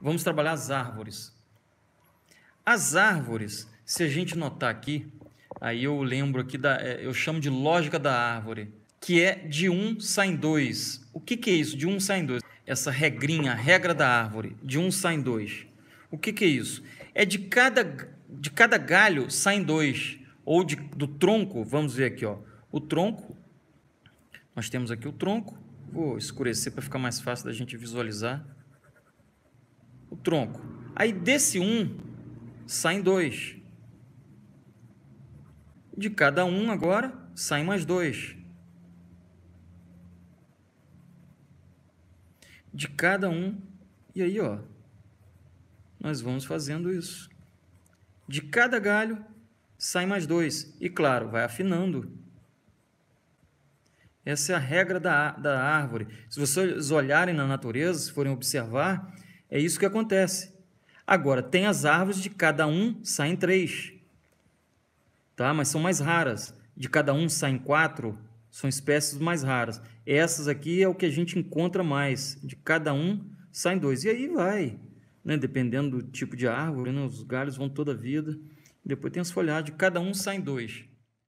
Vamos trabalhar as árvores. As árvores, se a gente notar aqui, aí eu lembro aqui da, é, eu chamo de lógica da árvore, que é de um saem dois. O que, que é isso? De um saem dois. Essa regrinha, a regra da árvore, de um saem dois. O que, que é isso? É de cada, de cada galho saem dois, ou de, do tronco, vamos ver aqui, ó. O tronco, nós temos aqui o tronco, vou escurecer para ficar mais fácil da gente visualizar o tronco. Aí desse um saem dois. De cada um agora saem mais dois. De cada um. E aí, ó. Nós vamos fazendo isso. De cada galho saem mais dois. E claro, vai afinando. Essa é a regra da, da árvore. Se vocês olharem na natureza, se forem observar, é isso que acontece. Agora, tem as árvores de cada um saem três, tá? mas são mais raras. De cada um saem quatro, são espécies mais raras. Essas aqui é o que a gente encontra mais. De cada um saem dois. E aí vai, né? dependendo do tipo de árvore, né? os galhos vão toda a vida. Depois tem as folhagens, de cada um saem dois.